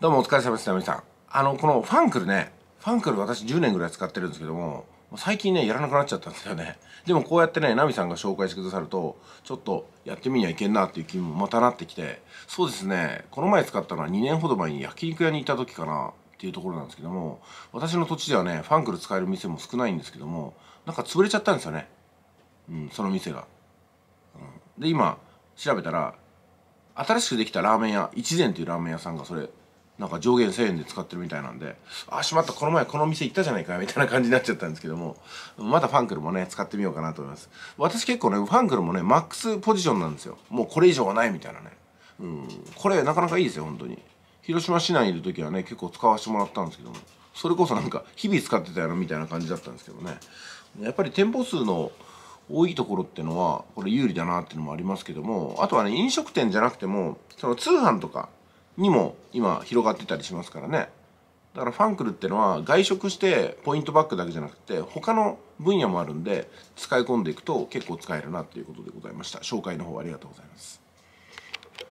どうもお疲れ様です、ナミさん。あの、このファンクルね、ファンクル私10年ぐらい使ってるんですけども、最近ね、やらなくなっちゃったんですよね。でもこうやってね、ナミさんが紹介してくださると、ちょっとやってみにはいけんなっていう気もまたなってきて、そうですね、この前使ったのは2年ほど前に焼肉屋に行った時かなっていうところなんですけども、私の土地ではね、ファンクル使える店も少ないんですけども、なんか潰れちゃったんですよね。うん、その店が。うん、で、今、調べたら、新しくできたラーメン屋、一膳というラーメン屋さんがそれなんか上限1000円で使ってるみたいなんであしまったこの前この店行ったじゃないかみたいな感じになっちゃったんですけどもまたファンクルもね使ってみようかなと思います私結構ねファンクルもねマックスポジションなんですよもうこれ以上はないみたいなねうんこれなかなかいいですよ本当に広島市内にいる時はね結構使わせてもらったんですけどもそれこそなんか日々使ってたよなみたいな感じだったんですけどねやっぱり店舗数の多いところってのはこれ有利だなっていうのもありますけどもあとはね飲食店じゃなくてもその通販とかにも今広がってたりしますからねだからファンクルってのは外食してポイントバックだけじゃなくて他の分野もあるんで使い込んでいくと結構使えるなっていうことでございました紹介の方ありがとうございます